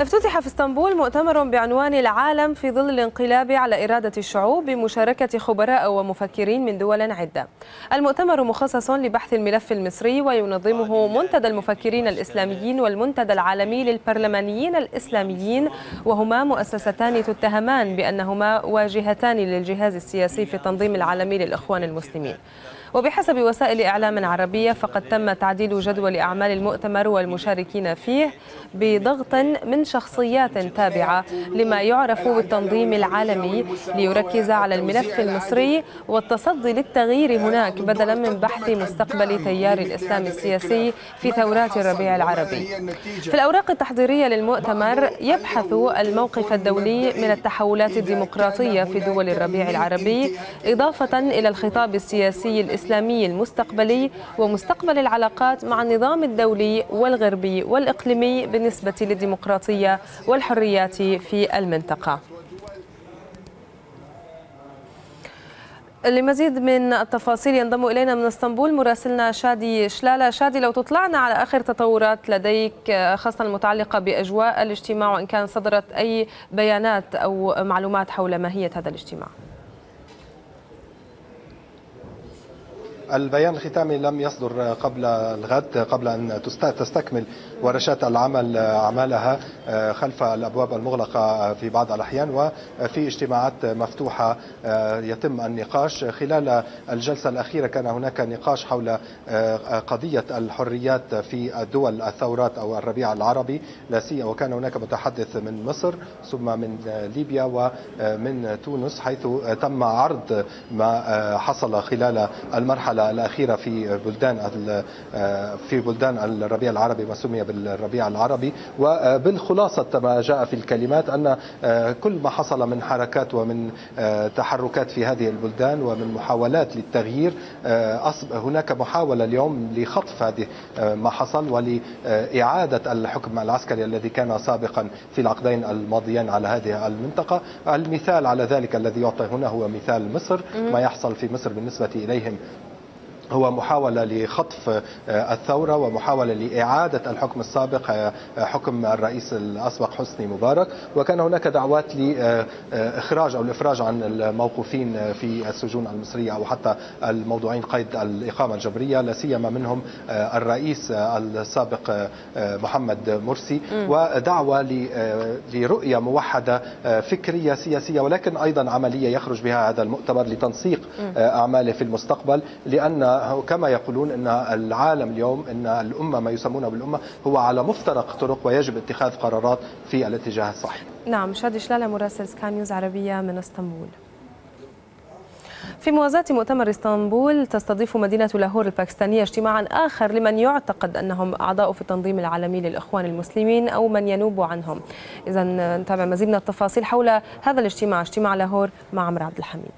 افتتح في اسطنبول مؤتمر بعنوان العالم في ظل الانقلاب على إرادة الشعوب بمشاركة خبراء ومفكرين من دول عدة المؤتمر مخصص لبحث الملف المصري وينظمه آه، يعني منتدى المفكرين الإسلاميين والمنتدى العالمي للبرلمانيين الإسلاميين وهما مؤسستان تتهمان بأنهما واجهتان للجهاز السياسي في التنظيم العالمي للإخوان المسلمين وبحسب وسائل إعلام عربية فقد تم تعديل جدول أعمال المؤتمر والمشاركين فيه بضغط من شخصيات تابعة لما يعرف بالتنظيم العالمي ليركز على الملف المصري والتصدي للتغيير هناك بدلا من بحث مستقبل تيار الإسلام السياسي في ثورات الربيع العربي في الأوراق التحضيرية للمؤتمر يبحث الموقف الدولي من التحولات الديمقراطية في دول الربيع العربي إضافة إلى الخطاب السياسي الإسلامي الإسلامي المستقبلي ومستقبل العلاقات مع النظام الدولي والغربي والإقليمي بالنسبة للديمقراطية والحريات في المنطقة لمزيد من التفاصيل ينضم إلينا من اسطنبول مراسلنا شادي شلالة شادي لو تطلعنا على آخر تطورات لديك خاصة المتعلقة بأجواء الاجتماع وإن كان صدرت أي بيانات أو معلومات حول ماهية هذا الاجتماع البيان الختامي لم يصدر قبل الغد قبل أن تستكمل ورشات العمل أعمالها آه، خلف الأبواب المغلقة في بعض الأحيان وفي اجتماعات مفتوحة آه، يتم النقاش خلال الجلسة الأخيرة كان هناك نقاش حول آه، قضية الحريات في الدول الثورات أو الربيع العربي لا سيما وكان هناك متحدث من مصر ثم من ليبيا ومن تونس حيث تم عرض ما حصل خلال المرحلة الاخيره في بلدان آه، في بلدان الربيع العربي ما سمي بالربيع العربي وبالخلاصه ما جاء في الكلمات ان آه، كل ما حصل من حركات ومن آه، تحركات في هذه البلدان ومن محاولات للتغيير هناك محاوله اليوم لخطف هذه ما حصل ولاعاده الحكم العسكري الذي كان سابقا في العقدين الماضيين على هذه المنطقه المثال على ذلك الذي يعطى هنا هو مثال مصر ما يحصل في مصر بالنسبه اليهم هو محاولة لخطف آه، الثورة ومحاولة لإعادة الحكم السابق آه، آه، حكم الرئيس الأسبق حسني مبارك وكان هناك دعوات لإخراج أو الإفراج عن الموقوفين في السجون المصرية أو حتى الموضوعين قيد الإقامة الجبرية لا سيما منهم الرئيس السابق محمد مرسي ودعوة لرؤية موحدة فكرية سياسية ولكن أيضا عملية يخرج بها هذا المؤتمر لتنسيق أعماله في المستقبل لأن كما يقولون ان العالم اليوم ان الامه ما يسمونه بالامه هو على مفترق طرق ويجب اتخاذ قرارات في الاتجاه الصحيح. نعم شادي شلاله مراسل سكاي نيوز عربيه من اسطنبول. في موازاة مؤتمر اسطنبول تستضيف مدينة لاهور الباكستانية اجتماعا آخر لمن يعتقد أنهم أعضاء في التنظيم العالمي للإخوان المسلمين أو من ينوب عنهم إذا نتابع مزيد من التفاصيل حول هذا الاجتماع اجتماع لاهور مع عمرو عبد الحميد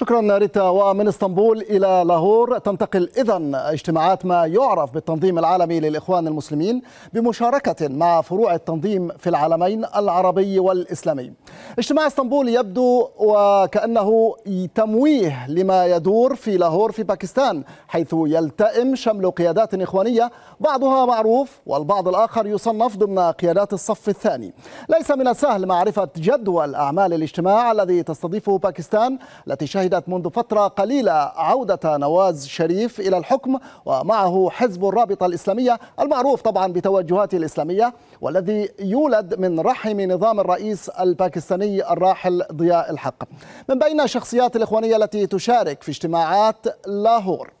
شكرا ريتا ومن اسطنبول إلى لاهور تنتقل إذا اجتماعات ما يعرف بالتنظيم العالمي للإخوان المسلمين بمشاركة مع فروع التنظيم في العالمين العربي والإسلامي اجتماع اسطنبول يبدو وكأنه تمويه لما يدور في لاهور في باكستان حيث يلتئم شمل قيادات إخوانية بعضها معروف والبعض الآخر يصنف ضمن قيادات الصف الثاني ليس من السهل معرفة جدول أعمال الاجتماع الذي تستضيفه باكستان التي شهدت شهدت منذ فترة قليلة عودة نواز شريف إلى الحكم ومعه حزب الرابطة الإسلامية المعروف طبعا بتوجهاته الإسلامية والذي يولد من رحم نظام الرئيس الباكستاني الراحل ضياء الحق من بين الشخصيات الإخوانية التي تشارك في اجتماعات لاهور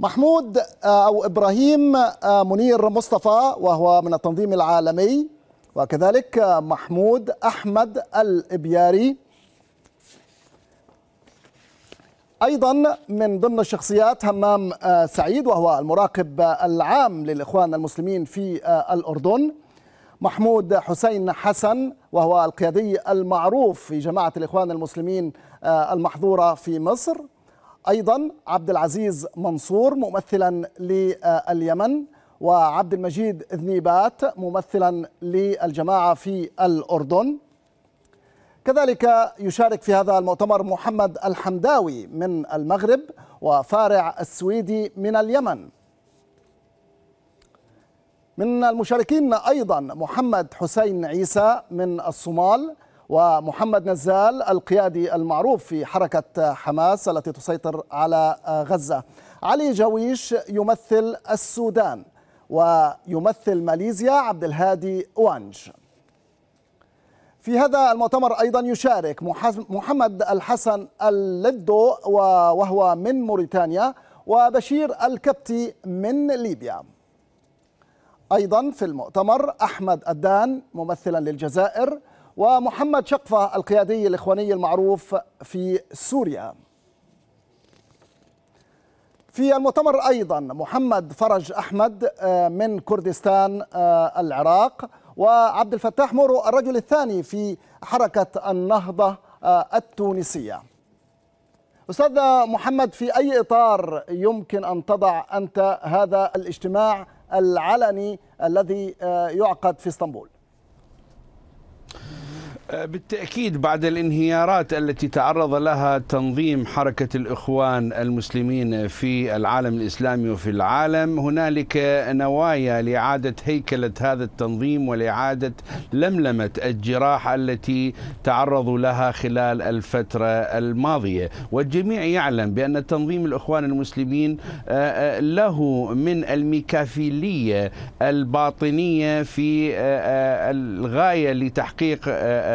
محمود آه، أو إبراهيم آه، منير مصطفى وهو من التنظيم العالمي وكذلك آه، محمود أحمد الإبياري أيضا من ضمن الشخصيات همام آه، سعيد وهو المراقب آه، العام للإخوان المسلمين في آه، الأردن محمود حسين حسن وهو القيادي المعروف في جماعة الإخوان المسلمين المحظورة في مصر أيضا عبد العزيز منصور ممثلا لليمن وعبد المجيد ذنيبات ممثلا للجماعة في الأردن كذلك يشارك في هذا المؤتمر محمد الحمداوي من المغرب وفارع السويدي من اليمن من المشاركين أيضا محمد حسين عيسى من الصومال ومحمد نزال القيادي المعروف في حركة حماس التي تسيطر على غزة علي جويش يمثل السودان ويمثل ماليزيا عبد الهادي وانج في هذا المؤتمر أيضا يشارك محمد الحسن اللدو وهو من موريتانيا وبشير الكبتي من ليبيا أيضا في المؤتمر أحمد الدان ممثلا للجزائر ومحمد شقفة القيادي الإخواني المعروف في سوريا في المؤتمر أيضا محمد فرج أحمد آه، من كردستان آه، العراق وعبد الفتاح مورو الرجل الثاني في حركة النهضة آه، التونسية أستاذ محمد في أي إطار يمكن أن تضع أنت هذا الاجتماع العلني الذي آه، يعقد في اسطنبول؟ آه، بالتأكيد بعد الانهيارات التي تعرض لها تنظيم حركة الإخوان المسلمين في العالم الإسلامي وفي العالم هنالك نوايا لإعادة هيكلة هذا التنظيم ولإعادة لملمة الجراح التي تعرضوا لها خلال الفترة الماضية والجميع يعلم بأن تنظيم الإخوان المسلمين آه، آه، له من الميكافيلية الباطنية في الغاية لتحقيق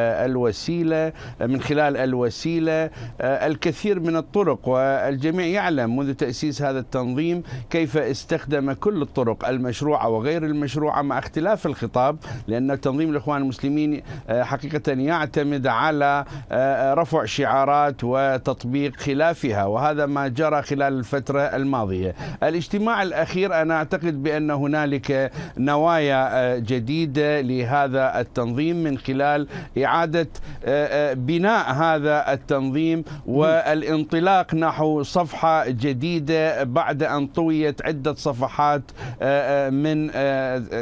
الوسيله من خلال الوسيله آه، الكثير من الطرق والجميع يعلم منذ تاسيس هذا التنظيم كيف استخدم كل الطرق المشروعه وغير المشروعه مع اختلاف الخطاب لان تنظيم الاخوان المسلمين آه، حقيقه يعتمد على آه، رفع شعارات وتطبيق خلافها وهذا ما جرى خلال الفتره الماضيه. الاجتماع الاخير انا اعتقد بان هنالك نوايا جديده لهذا التنظيم من خلال إعادة اعاده آه، آه، بناء هذا التنظيم والانطلاق نحو صفحه جديده بعد ان طويت عده صفحات آه، من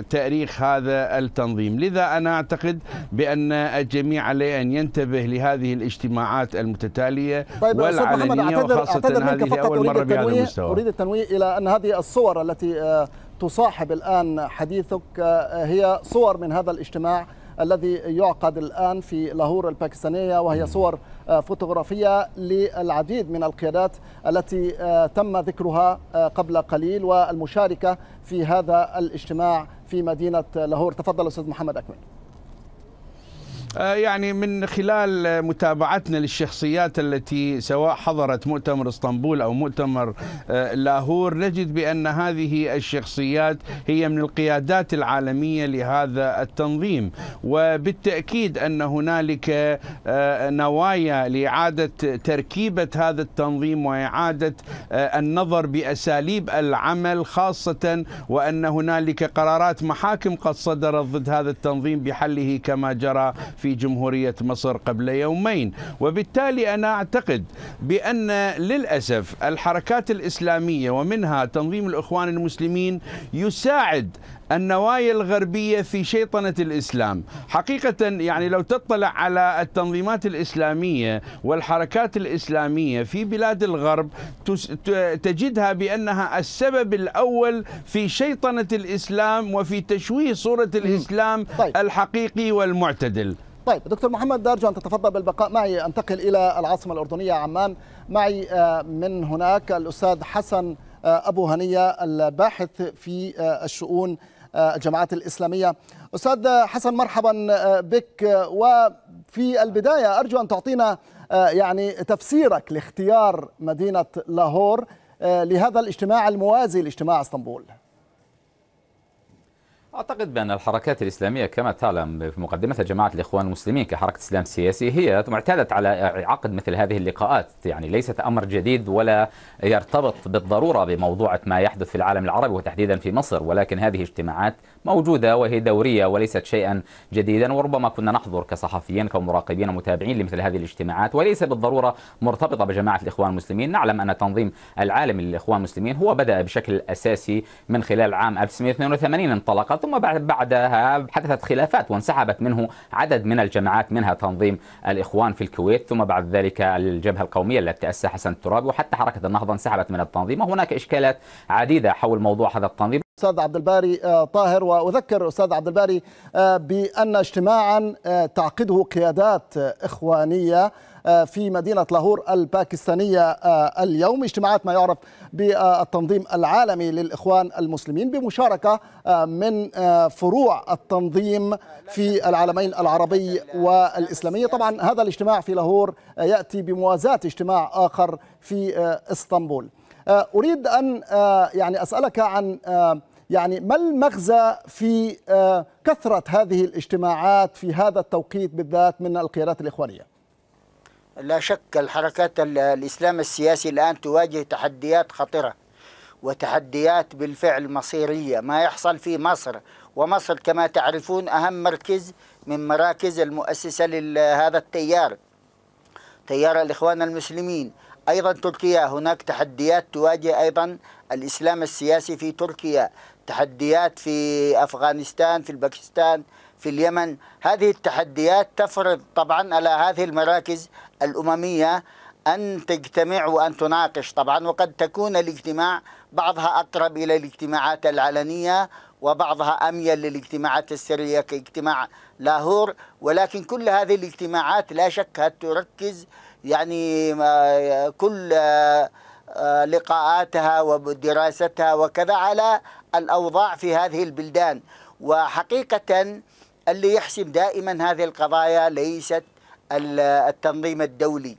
تاريخ هذا التنظيم، لذا انا اعتقد بان الجميع عليه ان ينتبه لهذه الاجتماعات المتتاليه طيب والعلنيه أعتذر وخاصه أعتذر هذه فقط اول مره بهذا المستوى اريد التنويه الى ان هذه الصور التي تصاحب الان حديثك هي صور من هذا الاجتماع الذي يعقد الآن في لاهور الباكستانية وهي صور آه، فوتوغرافية للعديد من القيادات التي آه، تم ذكرها آه، قبل قليل والمشاركة في هذا الاجتماع في مدينة لاهور تفضل أستاذ محمد أكمل آه، يعني من خلال متابعتنا للشخصيات التي سواء حضرت مؤتمر اسطنبول او مؤتمر آه، لاهور نجد بان هذه الشخصيات هي من القيادات العالميه لهذا التنظيم وبالتاكيد ان هنالك آه، نوايا لاعاده تركيبه هذا التنظيم واعاده النظر باساليب العمل خاصه وان هنالك قرارات محاكم قد صدرت ضد هذا التنظيم بحله كما جرى في جمهورية مصر قبل يومين وبالتالي أنا أعتقد بأن للأسف الحركات الإسلامية ومنها تنظيم الإخوان المسلمين يساعد النوايا الغربية في شيطنة الإسلام حقيقة يعني لو تطلع على التنظيمات الإسلامية والحركات الإسلامية في بلاد الغرب تجدها بأنها السبب الأول في شيطنة الإسلام وفي تشويه صورة الإسلام طيب. الحقيقي والمعتدل طيب دكتور محمد دارجو أن تتفضل بالبقاء معي أنتقل إلى العاصمة الأردنية عمان معي آه، من هناك الأستاذ حسن آه، أبو هنية الباحث في آه، الشؤون الجماعات الإسلامية أستاذ حسن مرحبا بك وفي البداية أرجو أن تعطينا يعني تفسيرك لاختيار مدينة لاهور لهذا الاجتماع الموازي لاجتماع اسطنبول أعتقد بأن الحركات الإسلامية كما تعلم في مقدمة جماعة الإخوان المسلمين كحركة إسلام سياسي هي معتادت على عقد مثل هذه اللقاءات يعني ليست أمر جديد ولا يرتبط بالضرورة بموضوع ما يحدث في العالم العربي وتحديدا في مصر ولكن هذه اجتماعات موجودة وهي دورية وليست شيئا جديدا وربما كنا نحضر كصحفيين كمراقبين ومتابعين لمثل هذه الاجتماعات وليس بالضرورة مرتبطة بجماعة الإخوان المسلمين نعلم أن تنظيم العالم للإخوان المسلمين هو بدأ بشكل أساسي من خلال عام 1982 انطلقت ثم بعدها حدثت خلافات وانسحبت منه عدد من الجماعات منها تنظيم الإخوان في الكويت ثم بعد ذلك الجبهة القومية التي أسسها حسن الترابي وحتى حركة النهضة انسحبت من التنظيم وهناك إشكالات عديدة حول موضوع هذا التنظيم استاذ عبد الباري آه، طاهر واذكر استاذ عبد الباري آه، بان اجتماعا آه، تعقده قيادات اخوانيه في مدينه لاهور الباكستانيه اليوم اجتماعات ما يعرف بالتنظيم العالمي للإخوان المسلمين بمشاركة آه، من آه، فروع التنظيم في العالمين العربي والإسلامي طبعا هذا الاجتماع في لاهور آه، يأتي بموازاة اجتماع آخر في اسطنبول أريد أن يعني أسألك عن يعني ما المغزى في كثرة هذه الاجتماعات في هذا التوقيت بالذات من القيادات الإخوانية؟ لا شك الحركات الإسلام السياسي الآن تواجه تحديات خطرة وتحديات بالفعل مصيرية ما يحصل في مصر ومصر كما تعرفون أهم مركز من مراكز المؤسسة لهذا التيار تيار الإخوان المسلمين أيضا تركيا هناك تحديات تواجه أيضا الإسلام السياسي في تركيا تحديات في أفغانستان في الباكستان في اليمن هذه التحديات تفرض طبعا على هذه المراكز الأممية أن تجتمع وأن تناقش طبعا وقد تكون الاجتماع بعضها أقرب إلى الاجتماعات العلنية وبعضها أميل للاجتماعات السرية كاجتماع لاهور ولكن كل هذه الاجتماعات لا شك تركز يعني آه، كل آه، آه، لقاءاتها ودراستها وكذا على الأوضاع في هذه البلدان وحقيقة اللي يحسم دائما هذه القضايا ليست التنظيم الدولي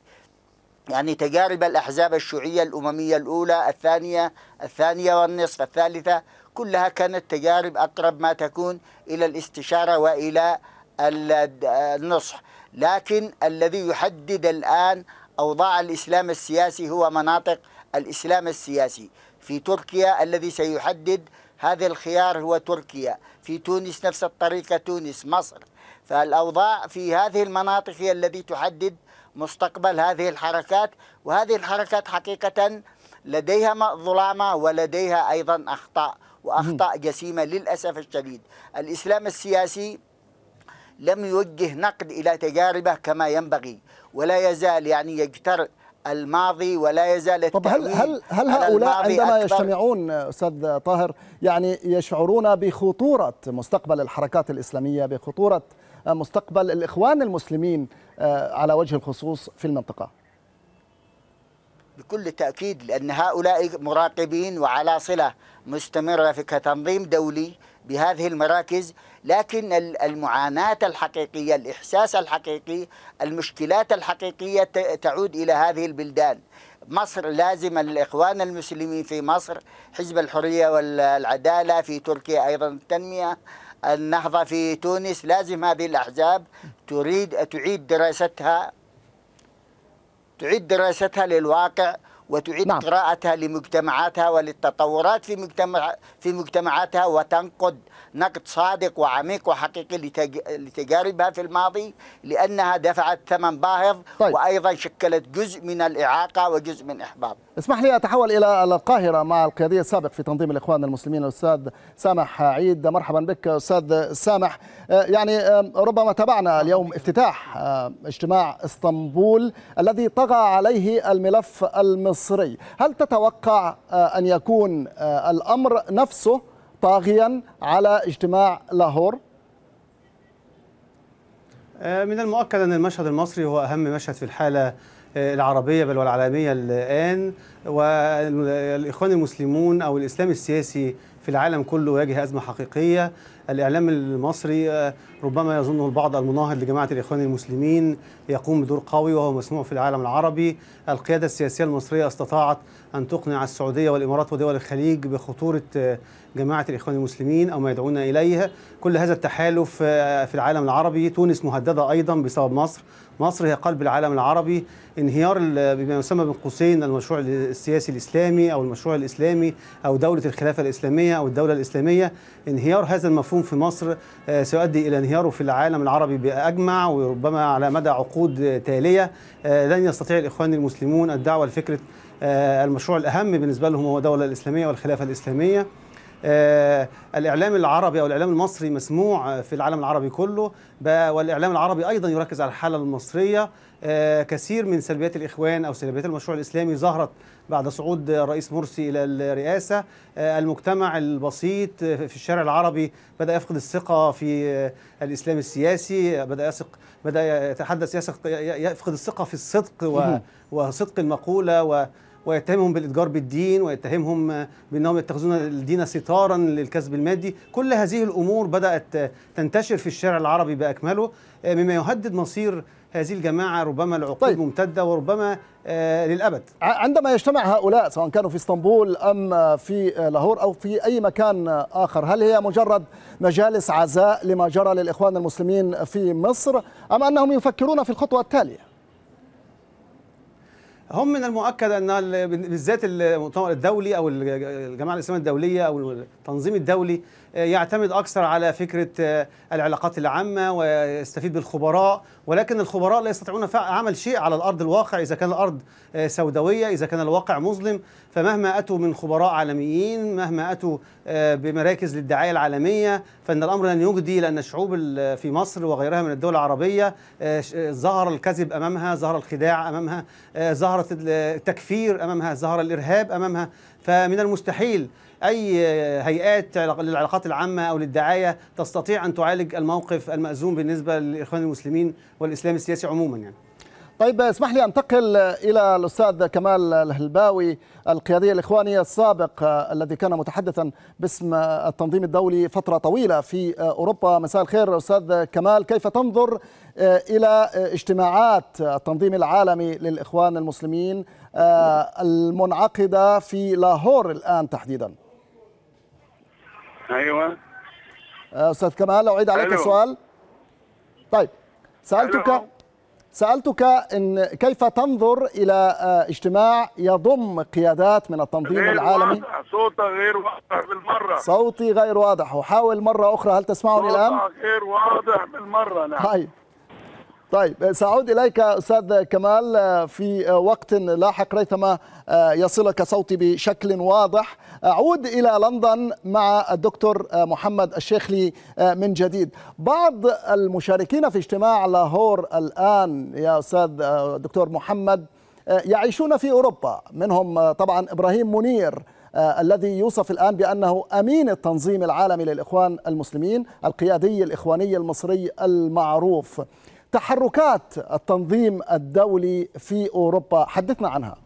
يعني تجارب الأحزاب الشيوعية الأممية الأولى الثانية الثانية والنصف الثالثة كلها كانت تجارب أقرب ما تكون إلى الاستشارة وإلى النصح لكن الذي يحدد الآن أوضاع الإسلام السياسي هو مناطق الإسلام السياسي في تركيا الذي سيحدد هذا الخيار هو تركيا في تونس نفس الطريقة تونس مصر فالأوضاع في هذه المناطق هي التي تحدد مستقبل هذه الحركات وهذه الحركات حقيقة لديها ظلامة ولديها أيضا أخطاء وأخطاء جسيمة للأسف الشديد الإسلام السياسي لم يوجه نقد إلى تجاربه كما ينبغي ولا يزال يعني يجترئ الماضي ولا يزال طب هل هل هل هؤلاء عندما يجتمعون استاذ طاهر يعني يشعرون بخطوره مستقبل الحركات الاسلاميه بخطوره مستقبل الاخوان المسلمين آه، على وجه الخصوص في المنطقه بكل تاكيد لان هؤلاء مراقبين وعلى صله مستمره كتنظيم دولي بهذه المراكز لكن المعاناة الحقيقية الإحساس الحقيقي المشكلات الحقيقية تعود إلى هذه البلدان مصر لازم الإخوان المسلمين في مصر حزب الحرية والعدالة في تركيا أيضا التنمية النهضة في تونس لازم هذه الأحزاب تريد تعيد دراستها تعيد دراستها للواقع وتعيد نعم. قراءتها لمجتمعاتها وللتطورات في مجتمع في مجتمعاتها وتنقد نقد صادق وعميق وحقيقي لتجاربها في الماضي لانها دفعت ثمن باهظ طيب. وايضا شكلت جزء من الاعاقه وجزء من احباط اسمح لي أتحول إلى القاهرة مع القيادي السابق في تنظيم الإخوان المسلمين الأستاذ سامح عيد مرحبا بك أستاذ سامح آه، يعني آه، ربما تابعنا اليوم افتتاح آه، اجتماع اسطنبول الذي طغى عليه الملف المصري هل تتوقع أن يكون الأمر نفسه طاغيا على اجتماع لاهور؟ من المؤكد أن المشهد المصري هو أهم مشهد في الحالة العربية بل والعالمية الآن والإخوان المسلمون أو الإسلام السياسي في العالم كله يواجه أزمة حقيقية الإعلام المصري آه، ربما يظنه البعض المناهض لجماعة الإخوان المسلمين يقوم بدور قوي وهو مسموع في العالم العربي القيادة السياسية المصرية استطاعت أن تقنع السعودية والإمارات ودول الخليج بخطورة آه، جماعة الإخوان المسلمين أو ما يدعون إليه كل هذا التحالف آه، في العالم العربي تونس مهددة أيضا بسبب مصر مصر هي قلب العالم العربي انهيار بما يسمى بين قوسين المشروع السياسي الاسلامي او المشروع الاسلامي او دوله الخلافه الاسلاميه او الدوله الاسلاميه انهيار هذا المفهوم في مصر آه، سيؤدي الى انهياره في العالم العربي باجمع وربما على مدى عقود تاليه آه، لن يستطيع الاخوان المسلمون الدعوه لفكره آه، المشروع الاهم بالنسبه لهم هو الدوله الاسلاميه والخلافه الاسلاميه آه، الاعلام العربي او الاعلام المصري مسموع آه، في العالم العربي كله والاعلام العربي ايضا يركز على الحاله المصريه آه، كثير من سلبيات الاخوان او سلبيات المشروع الاسلامي ظهرت بعد صعود الرئيس مرسي الى الرئاسه المجتمع البسيط في الشارع العربي بدا يفقد الثقه في الاسلام السياسي بدا يثق بدا يتحدث يثق يفقد الثقه في الصدق وصدق المقوله و ويتهمهم بالاتجار بالدين ويتهمهم بانهم يتخذون الدين ستارا للكسب المادي كل هذه الامور بدات تنتشر في الشارع العربي باكمله آه، مما يهدد مصير هذه الجماعه ربما العقود طيب. ممتده وربما آه، للابد عندما يجتمع هؤلاء سواء كانوا في اسطنبول ام في آه، لاهور او في اي مكان اخر هل هي مجرد مجالس عزاء لما جرى للاخوان المسلمين في مصر ام انهم يفكرون في الخطوه التاليه هم من المؤكد ان بالذات المؤتمر الدولي او الجماعه الاسلاميه الدوليه او التنظيم الدولي يعتمد أكثر على فكرة آه، العلاقات العامة ويستفيد بالخبراء ولكن الخبراء لا يستطيعون عمل شيء على الأرض الواقع إذا كان الأرض آه، سوداوية إذا كان الواقع مظلم فمهما أتوا من خبراء عالميين مهما أتوا آه، بمراكز للدعاية العالمية فإن الأمر لن يجدي لأن الشعوب في مصر وغيرها من الدول العربية ظهر الكذب أمامها ظهر الخداع أمامها ظهرت التكفير أمامها ظهر الإرهاب أمامها فمن المستحيل أي هيئات للعلاقات العامة أو للدعاية تستطيع أن تعالج الموقف المأزوم بالنسبة للإخوان المسلمين والإسلام السياسي عموما يعني طيب اسمح لي انتقل الى الاستاذ كمال الهلباوي القيادي الاخواني السابق آه، الذي كان متحدثا باسم التنظيم الدولي فتره طويله في آه، اوروبا مساء الخير استاذ كمال كيف تنظر آه، الى اجتماعات التنظيم العالمي للاخوان المسلمين آه، المنعقدة في لاهور الآن تحديدا أيوة آه، أستاذ كمال لو أعيد عليك أيوة. السؤال طيب سألتك سألتك إن كيف تنظر إلى آه، اجتماع يضم قيادات من التنظيم غير العالمي واضح. صوتك غير واضح بالمرة صوتي غير واضح أحاول مرة أخرى هل تسمعني الآن؟ غير واضح بالمرة نعم طيب طيب سأعود إليك أستاذ كمال آه، في آه، وقت لاحق ريثما آه، يصلك صوتي بشكل واضح أعود إلى لندن مع الدكتور محمد الشيخلي من جديد بعض المشاركين في اجتماع لاهور الآن يا أستاذ دكتور محمد يعيشون في أوروبا منهم طبعا إبراهيم منير الذي يوصف الآن بأنه أمين التنظيم العالمي للإخوان المسلمين القيادي الإخواني المصري المعروف تحركات التنظيم الدولي في أوروبا حدثنا عنها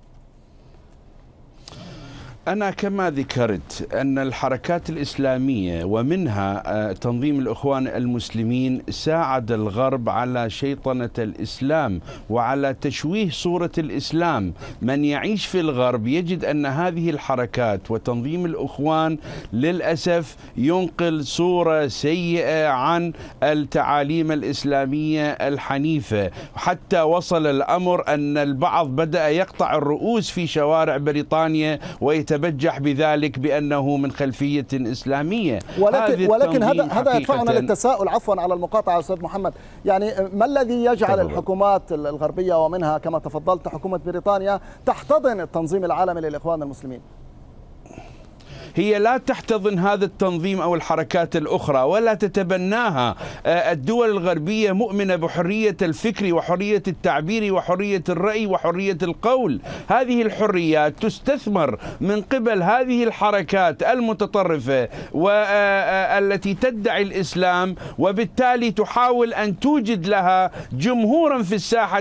أنا كما ذكرت أن الحركات الإسلامية ومنها آه، تنظيم الإخوان المسلمين ساعد الغرب على شيطنة الإسلام وعلى تشويه صورة الإسلام من يعيش في الغرب يجد أن هذه الحركات وتنظيم الإخوان للأسف ينقل صورة سيئة عن التعاليم الإسلامية الحنيفة حتى وصل الأمر أن البعض بدأ يقطع الرؤوس في شوارع بريطانيا ويتم يتبجح بذلك بأنه من خلفية إسلامية ولكن, ولكن هذا, هذا يدفعنا للتساؤل عفوا على المقاطعة أستاذ محمد يعني ما الذي يجعل طبعا. الحكومات الغربية ومنها كما تفضلت حكومة بريطانيا تحتضن التنظيم العالمي للإخوان المسلمين هي لا تحتضن هذا التنظيم أو الحركات الأخرى ولا تتبناها آه، الدول الغربية مؤمنة بحرية الفكر وحرية التعبير وحرية الرأي وحرية القول هذه الحريات تستثمر من قبل هذه الحركات المتطرفة والتي آه، آه، تدعي الإسلام وبالتالي تحاول أن توجد لها جمهورا في الساحة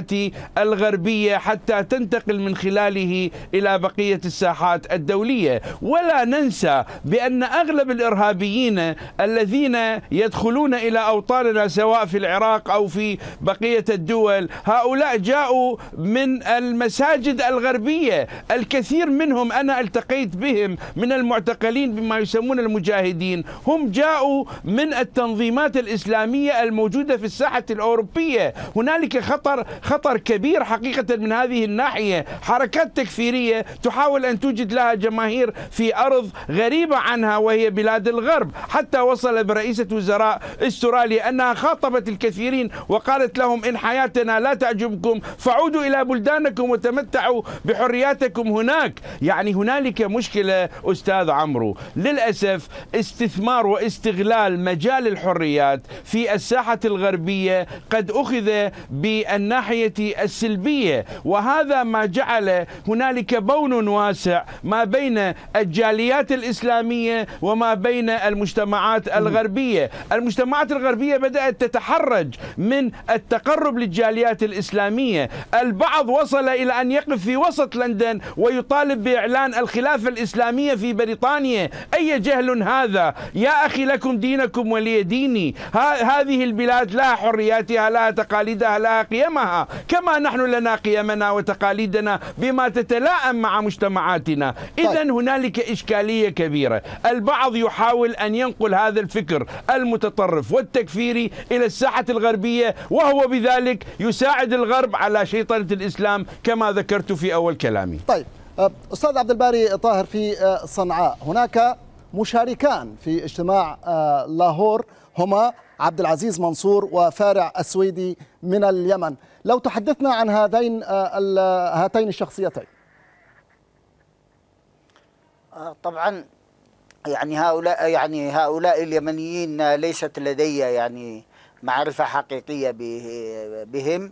الغربية حتى تنتقل من خلاله إلى بقية الساحات الدولية ولا ننسى بأن أغلب الإرهابيين الذين يدخلون إلى أوطاننا سواء في العراق أو في بقية الدول هؤلاء جاءوا من المساجد الغربية الكثير منهم أنا التقيت بهم من المعتقلين بما يسمون المجاهدين هم جاءوا من التنظيمات الإسلامية الموجودة في الساحة الأوروبية هنالك خطر خطر كبير حقيقة من هذه الناحية حركات تكفيرية تحاول أن توجد لها جماهير في أرض غريبة عنها وهي بلاد الغرب حتى وصل برئيسة وزراء استراليا أنها خاطبت الكثيرين وقالت لهم إن حياتنا لا تعجبكم فعودوا إلى بلدانكم وتمتعوا بحرياتكم هناك يعني هنالك مشكلة أستاذ عمرو للأسف استثمار واستغلال مجال الحريات في الساحة الغربية قد أخذ بالناحية السلبية وهذا ما جعل هنالك بون واسع ما بين الجاليات الإسلامية وما بين المجتمعات الغربية المجتمعات الغربية بدأت تتحرج من التقرب للجاليات الإسلامية البعض وصل إلى أن يقف في وسط لندن ويطالب بإعلان الخلافة الإسلامية في بريطانيا أي جهل هذا يا أخي لكم دينكم ولي ديني هذه البلاد لها حرياتها لها تقاليدها لها قيمها كما نحن لنا قيمنا وتقاليدنا بما تتلائم مع مجتمعاتنا طيب. إذا هنالك إشكالية كبيرة البعض يحاول أن ينقل هذا الفكر المتطرف والتكفيري إلى الساحة الغربية وهو بذلك يساعد الغرب على شيطنة الإسلام كما ذكرت في أول كلامي طيب أه، أستاذ عبد الباري طاهر في أه، صنعاء هناك مشاركان في اجتماع أه، لاهور هما عبد العزيز منصور وفارع السويدي من اليمن لو تحدثنا عن هذين هاتين الشخصيتين طبعا يعني هؤلاء يعني هؤلاء اليمنيين ليست لدي يعني معرفة حقيقية بهم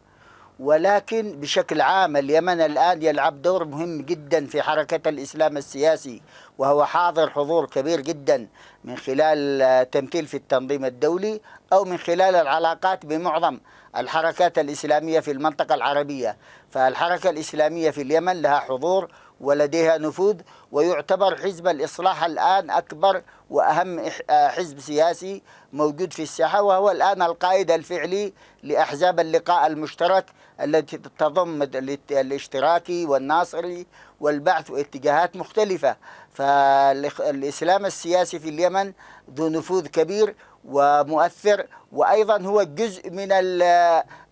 ولكن بشكل عام اليمن الآن يلعب دور مهم جدا في حركة الإسلام السياسي وهو حاضر حضور كبير جدا من خلال تمثيل في التنظيم الدولي أو من خلال العلاقات بمعظم الحركات الإسلامية في المنطقة العربية فالحركة الإسلامية في اليمن لها حضور ولديها نفوذ ويعتبر حزب الإصلاح الآن أكبر وأهم آه، حزب سياسي موجود في الساحة وهو الآن القائد الفعلي لأحزاب اللقاء المشترك التي تضم الاشتراكي والناصري والبعث واتجاهات مختلفة فالإسلام السياسي في اليمن ذو نفوذ كبير ومؤثر وأيضا هو جزء من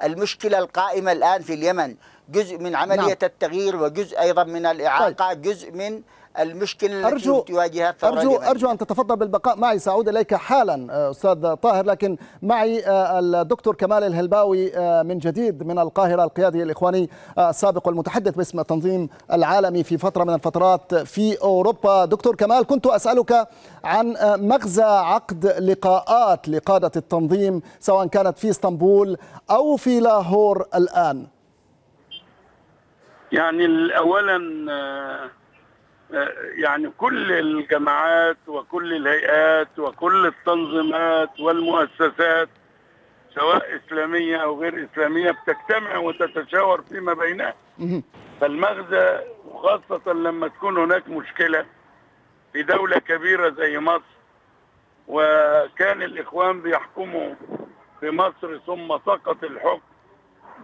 المشكلة القائمة الآن في اليمن جزء من عملية نعم. التغيير وجزء أيضا من الإعاقة طيب. جزء من المشكلة أرجو التي تواجهها الثورة أرجو, أرجو أن تتفضل بالبقاء معي سأعود إليك حالا آه، أستاذ طاهر لكن معي آه، الدكتور كمال الهلباوي آه، من جديد من القاهرة القيادي الإخواني السابق والمتحدث باسم التنظيم العالمي في فترة من الفترات في أوروبا دكتور كمال كنت أسألك عن مغزى عقد لقاءات لقادة التنظيم سواء كانت في اسطنبول أو في لاهور الآن يعني اولا آه، آه، يعني كل الجماعات وكل الهيئات وكل التنظيمات والمؤسسات سواء اسلاميه او غير اسلاميه بتجتمع وتتشاور فيما بينها فالمغزى وخاصه لما تكون هناك مشكله في دوله كبيره زي مصر وكان الاخوان بيحكموا في مصر ثم سقط الحكم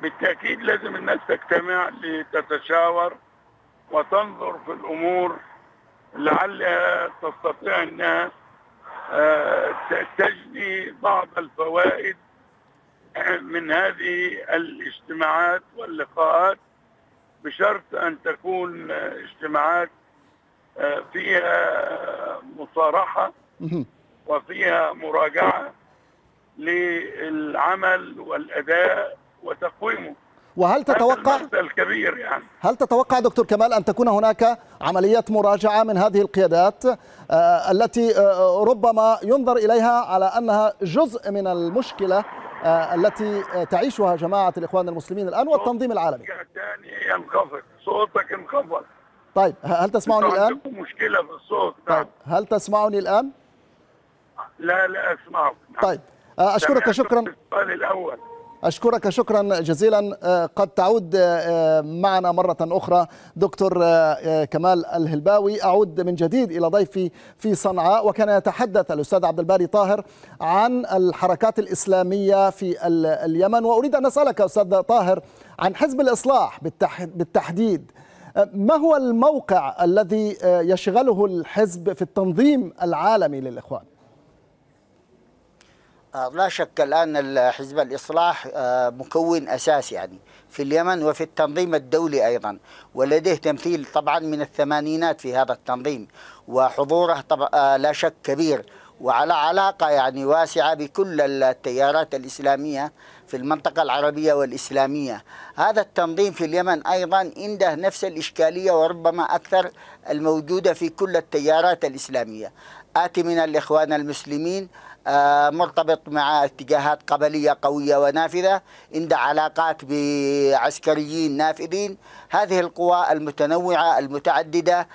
بالتأكيد لازم الناس تجتمع لتتشاور وتنظر في الأمور لعلها تستطيع أنها آه، تجني بعض الفوائد آه، من هذه الاجتماعات واللقاءات بشرط أن تكون اجتماعات آه، فيها مصارحة وفيها مراجعة للعمل والأداء وتقويمه وهل تتوقع الكبير يعني هل تتوقع دكتور كمال ان تكون هناك عمليات مراجعه من هذه القيادات آه، التي آه، ربما ينظر اليها على انها جزء من المشكله آه، التي تعيشها جماعه الاخوان المسلمين الان والتنظيم العالمي يعني ينخفض صوتك انخفض طيب هل تسمعني الان مشكله في الصوت نعم. طيب هل تسمعني الان لا لا اسمعك نعم. طيب اشكرك شكرا الاول أشكرك شكرا جزيلا آه، قد تعود آه، آه، معنا مرة أخرى دكتور كمال الهلباوي أعود من جديد إلى ضيفي في صنعاء وكان يتحدث الأستاذ عبد الباري طاهر عن الحركات الإسلامية في اليمن وأريد أن أسألك أستاذ طاهر عن حزب الإصلاح بالتحديد ما هو الموقع الذي يشغله الحزب في التنظيم العالمي للإخوان؟ آه، لا شك الآن حزب الإصلاح آه، مكون أساسي يعني في اليمن وفي التنظيم الدولي أيضا ولديه تمثيل طبعا من الثمانينات في هذا التنظيم وحضوره طبعا آه، لا شك كبير وعلى علاقة يعني واسعة بكل التيارات الإسلامية في المنطقة العربية والإسلامية هذا التنظيم في اليمن أيضا عنده نفس الإشكالية وربما أكثر الموجودة في كل التيارات الإسلامية آتي من الإخوان المسلمين آه، مرتبط مع اتجاهات قبلية قوية ونافذة عند علاقات بعسكريين نافذين هذه القوى المتنوعة المتعددة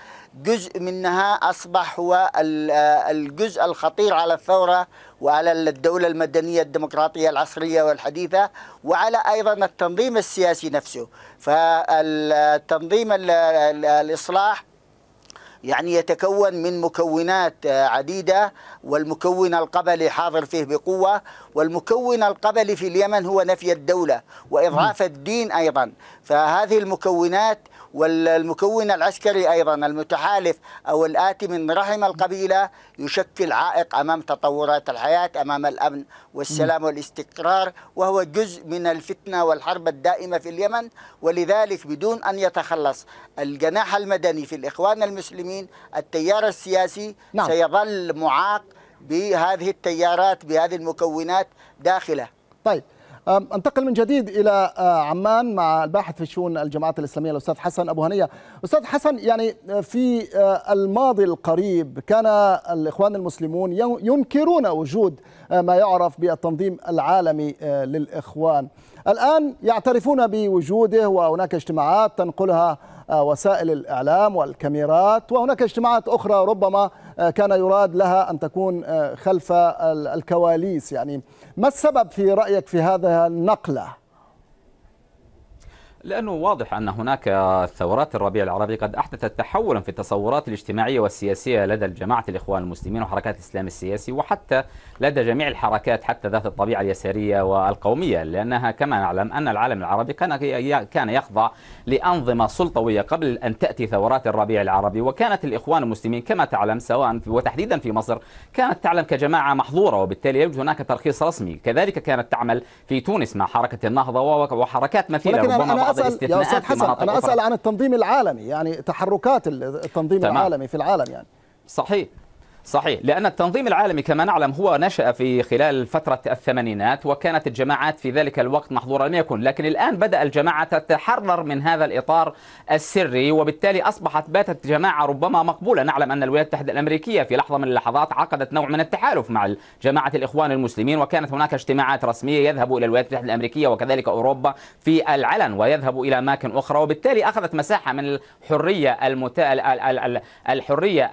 جزء منها أصبح هو آه، الجزء الخطير على الثورة وعلى الدولة المدنية الديمقراطية العصرية والحديثة وعلى أيضا التنظيم السياسي نفسه فالتنظيم الإصلاح يعني يتكون من مكونات آه، عديدة والمكون القبلي حاضر فيه بقوة والمكون القبلي في اليمن هو نفي الدولة وإضعاف الدين أيضا فهذه المكونات والمكون العسكري أيضا المتحالف أو الآتي من رحم القبيلة يشكل عائق أمام تطورات الحياة أمام الأمن والسلام والاستقرار وهو جزء من الفتنة والحرب الدائمة في اليمن ولذلك بدون أن يتخلص الجناح المدني في الإخوان المسلمين التيار السياسي نعم. سيظل معاق بهذه التيارات بهذه المكونات داخله طيب انتقل من جديد الى آه، عمان مع الباحث في شؤون الجماعات الاسلاميه الاستاذ حسن ابو هنيه استاذ حسن يعني آه، في آه، الماضي القريب كان الاخوان المسلمون ينكرون وجود ما يعرف بالتنظيم العالمي للاخوان الان يعترفون بوجوده وهناك اجتماعات تنقلها آه، وسائل الإعلام والكاميرات وهناك اجتماعات أخرى ربما آه، كان يراد لها أن تكون آه، خلف الكواليس يعني ما السبب في رأيك في هذا النقلة؟ لأنه واضح أن هناك ثورات الربيع العربي قد أحدثت تحولا في التصورات الاجتماعية والسياسية لدى الجماعة الإخوان المسلمين وحركات الإسلام السياسي وحتى لدى جميع الحركات حتى ذات الطبيعة اليسارية والقومية لأنها كما نعلم أن العالم العربي كان كان يخضع لأنظمة سلطوية قبل أن تأتي ثورات الربيع العربي وكانت الإخوان المسلمين كما تعلم سواء وتحديدا في مصر كانت تعلم كجماعة محظورة وبالتالي يوجد هناك ترخيص رسمي كذلك كانت تعمل في تونس مع حركة النهضة وحركات مثيلة ربما بعض أسأل يا أستاذ حسن أنا أسأل أخرى. عن التنظيم العالمي يعني تحركات التنظيم تمام. العالمي في العالم يعني صحيح صحيح لأن التنظيم العالمي كما نعلم هو نشأ في خلال فترة الثمانينات وكانت الجماعات في ذلك الوقت محظورة لم يكن لكن الآن بدأ الجماعة تتحرر من هذا الإطار السري وبالتالي أصبحت باتت جماعة ربما مقبولة نعلم أن الولايات المتحدة الأمريكية في لحظة من اللحظات عقدت نوع من التحالف مع جماعة الإخوان المسلمين وكانت هناك اجتماعات رسمية يذهب إلى الولايات المتحدة الأمريكية وكذلك أوروبا في العلن ويذهب إلى أماكن أخرى وبالتالي أخذت مساحة من الحرية المت... الحرية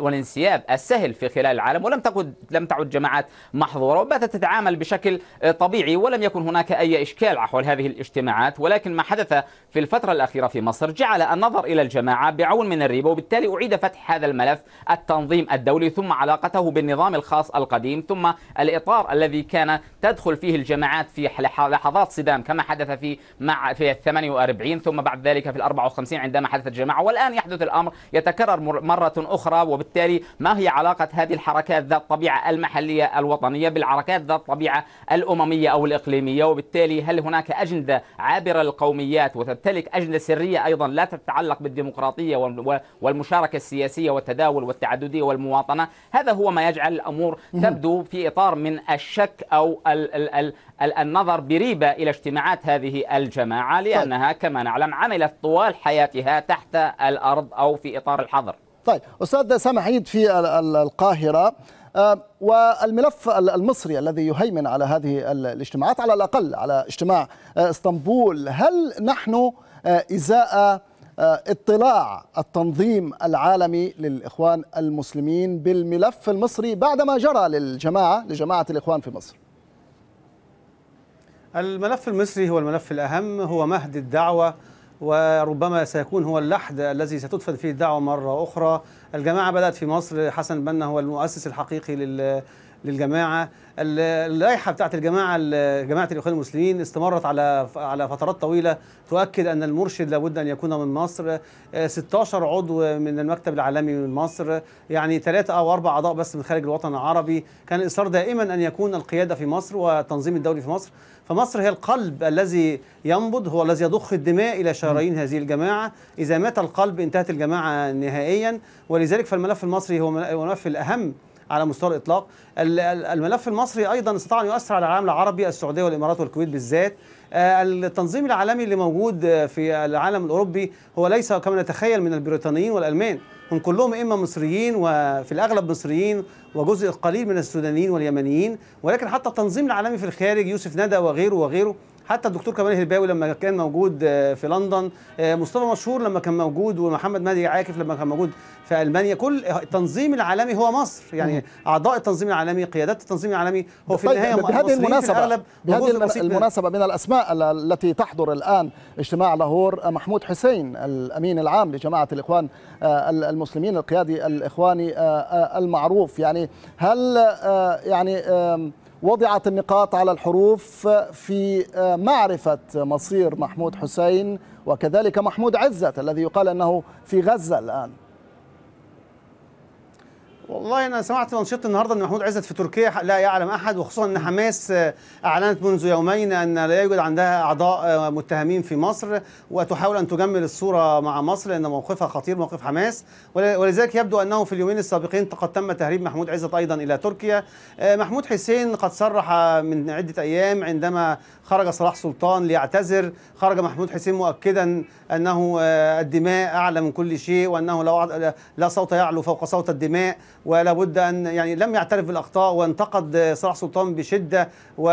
والانسياب سهل في خلال العالم ولم تعد لم تعد جماعات محظوره وباتت تتعامل بشكل طبيعي ولم يكن هناك اي اشكال حول هذه الاجتماعات ولكن ما حدث في الفتره الاخيره في مصر جعل النظر الى الجماعه بعون من الريبه وبالتالي اعيد فتح هذا الملف التنظيم الدولي ثم علاقته بالنظام الخاص القديم ثم الاطار الذي كان تدخل فيه الجماعات في لحظات صدام كما حدث في مع في 48 ثم بعد ذلك في ال 54 عندما حدثت الجماعه والان يحدث الامر يتكرر مره اخرى وبالتالي ما هي علاقة هذه الحركات ذات الطبيعة المحلية الوطنية بالحركات ذات الطبيعة الأممية أو الإقليمية وبالتالي هل هناك أجندة عابرة للقوميات وتمتلك أجندة سرية أيضا لا تتعلق بالديمقراطية والمشاركة السياسية والتداول والتعددية والمواطنة هذا هو ما يجعل الأمور تبدو في إطار من الشك أو ال ال ال النظر بريبة إلى اجتماعات هذه الجماعة لأنها كما نعلم عملت طوال حياتها تحت الأرض أو في إطار الحظر طيب أستاذ سامح عيد في القاهرة آه، والملف المصري الذي يهيمن على هذه الاجتماعات على الأقل على اجتماع آه، اسطنبول هل نحن آه، إزاء اطلاع التنظيم العالمي للإخوان المسلمين بالملف المصري بعدما جرى للجماعة لجماعة الإخوان في مصر الملف المصري هو الملف الأهم هو مهد الدعوة وربما سيكون هو اللحد الذي ستدفن فيه الدعوة مرة أخرى الجماعة بدأت في مصر حسن بنا هو المؤسس الحقيقي لل للجماعه اللائحه بتاعه الجماعه جماعه الاخوان المسلمين استمرت على على فترات طويله تؤكد ان المرشد لابد ان يكون من مصر 16 آه، عضو من المكتب العالمي من مصر يعني ثلاثه او اربع اعضاء بس من خارج الوطن العربي كان الاصرار دائما ان يكون القياده في مصر والتنظيم الدولي في مصر فمصر هي القلب الذي ينبض هو الذي يضخ الدماء الى شرايين هذه الجماعه اذا مات القلب انتهت الجماعه نهائيا ولذلك فالملف المصري هو الملف الاهم على مستوى الإطلاق الملف المصري أيضا استطاع أن يؤثر على العالم العربي السعودية والإمارات والكويت بالذات آه، التنظيم العالمي اللي موجود في العالم الأوروبي هو ليس كما نتخيل من البريطانيين والألمان هم كلهم إما مصريين وفي الأغلب مصريين وجزء قليل من السودانيين واليمنيين ولكن حتى التنظيم العالمي في الخارج يوسف ندى وغيره وغيره حتى الدكتور كمال هلباوي لما كان موجود آه، في لندن آه، مصطفى مشهور لما كان موجود ومحمد مهدي عاكف لما كان موجود في المانيا كل التنظيم العالمي هو مصر يعني اعضاء التنظيم العالمي قيادات التنظيم العالمي هو في طيب، النهايه بهذه المناسبه بهذه المناسبه من الاسماء التي تحضر الان اجتماع لاهور محمود حسين الامين العام لجماعه الاخوان آه، المسلمين القيادي الاخواني المعروف يعني هل يعني وضعت النقاط على الحروف في معرفة مصير محمود حسين وكذلك محمود عزت الذي يقال أنه في غزة الآن والله انا سمعت انشطه النهارده ان محمود عزت في تركيا لا يعلم احد وخصوصا ان حماس آه، اعلنت منذ يومين ان لا يوجد عندها اعضاء آه، متهمين في مصر وتحاول ان تجمل الصوره مع مصر لان موقفها خطير موقف حماس ولذلك يبدو انه في اليومين السابقين قد تم تهريب محمود عزت ايضا الى تركيا آه، محمود حسين قد صرح من عده ايام عندما خرج صلاح سلطان ليعتذر خرج محمود حسين مؤكدا أنه آه، الدماء أعلى من كل شيء وأنه لا, لا صوت يعلو فوق صوت الدماء ولا بد أن يعني لم يعترف بالأخطاء وانتقد آه، صلاح سلطان بشدة و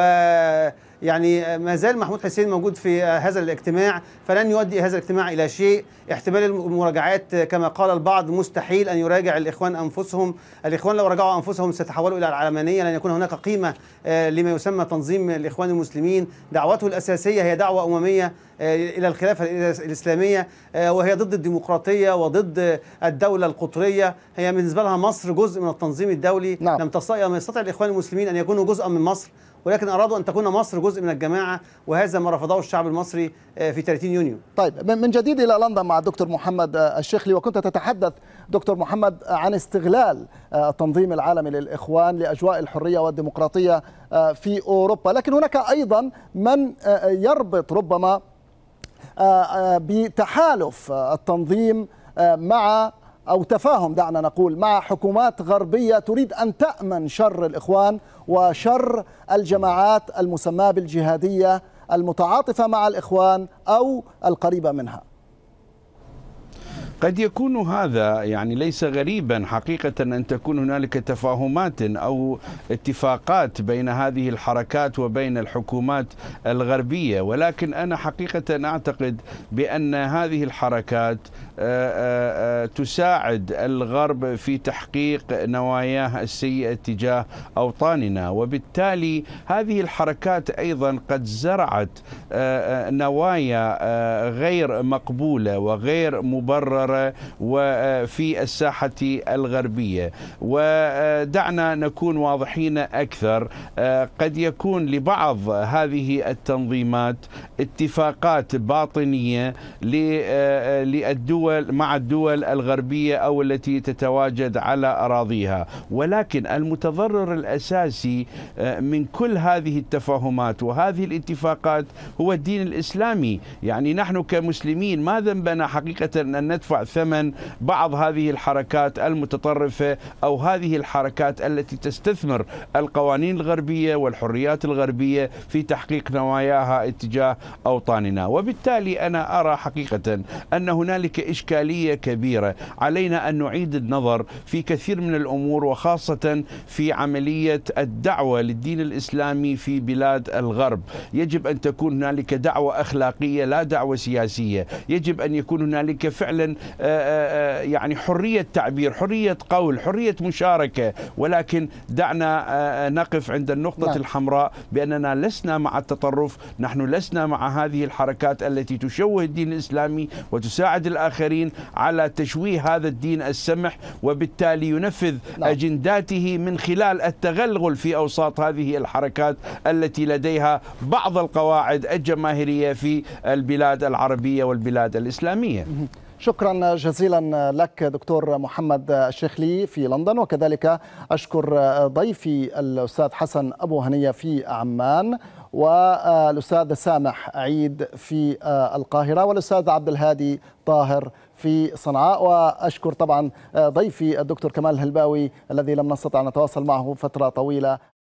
يعني ما زال محمود حسين موجود في هذا الاجتماع فلن يؤدي هذا الاجتماع الى شيء احتمال المراجعات كما قال البعض مستحيل ان يراجع الاخوان انفسهم الاخوان لو رجعوا انفسهم ستتحولوا الى العلمانيه لن يكون هناك قيمه آه، لما يسمى تنظيم الاخوان المسلمين دعوته الاساسيه هي دعوه امميه آه، الى الخلافه الاسلاميه آه، وهي ضد الديمقراطيه وضد الدوله القطريه هي بالنسبه لها مصر جزء من التنظيم الدولي نعم. لم تستطع الاخوان المسلمين ان يكونوا جزءا من مصر ولكن أرادوا أن تكون مصر جزء من الجماعة وهذا ما رفضه الشعب المصري آه، في 30 يونيو طيب من جديد إلى لندن مع الدكتور محمد آه، الشيخلي وكنت تتحدث دكتور محمد عن استغلال آه، التنظيم العالمي للإخوان لأجواء الحرية والديمقراطية في أوروبا لكن هناك أيضا من يربط ربما بتحالف التنظيم مع أو تفاهم دعنا نقول مع حكومات غربية تريد أن تأمن شر الإخوان وشر الجماعات المسماة بالجهادية المتعاطفة مع الإخوان أو القريبة منها قد يكون هذا يعني ليس غريبا حقيقة أن تكون هنالك تفاهمات أو اتفاقات بين هذه الحركات وبين الحكومات الغربية ولكن أنا حقيقة أعتقد بأن هذه الحركات آه، آه، آه، تساعد الغرب في تحقيق نواياه السيئة تجاه أوطاننا وبالتالي هذه الحركات أيضا قد زرعت نوايا غير مقبولة وغير مبررة الجزيرة آه، وفي الساحة الغربية ودعنا نكون واضحين أكثر آه، قد يكون لبعض هذه التنظيمات اتفاقات باطنية آه، للدول مع الدول الغربية أو التي تتواجد على أراضيها ولكن المتضرر الأساسي من كل هذه التفاهمات وهذه الاتفاقات هو الدين الإسلامي يعني نحن كمسلمين ما ذنبنا حقيقة أن ندفع ثمن بعض هذه الحركات المتطرفة أو هذه الحركات التي تستثمر القوانين الغربية والحريات الغربية في تحقيق نواياها اتجاه أوطاننا وبالتالي أنا أرى حقيقة أن هنالك إشكالية كبيرة علينا أن نعيد النظر في كثير من الأمور وخاصة في عملية الدعوة للدين الإسلامي في بلاد الغرب يجب أن تكون هنالك دعوة أخلاقية لا دعوة سياسية يجب أن يكون هنالك فعلا آه، آه، آه، يعني حرية تعبير حرية قول حرية مشاركة ولكن دعنا نقف عند النقطة نعم. الحمراء بأننا لسنا مع التطرف نحن لسنا مع هذه الحركات التي تشوه الدين الإسلامي وتساعد الآخرين على تشويه هذا الدين السمح وبالتالي ينفذ نعم. أجنداته من خلال التغلغل في أوساط هذه الحركات التي لديها بعض القواعد الجماهيرية في البلاد العربية والبلاد الإسلامية شكرا جزيلا لك دكتور محمد الشيخلي في لندن وكذلك أشكر ضيفي الأستاذ حسن أبو هنية في عمان والأستاذ سامح عيد في القاهرة والأستاذ عبد الهادي طاهر في صنعاء وأشكر طبعا ضيفي الدكتور كمال الهلباوي الذي لم نستطع أن نتواصل معه فترة طويلة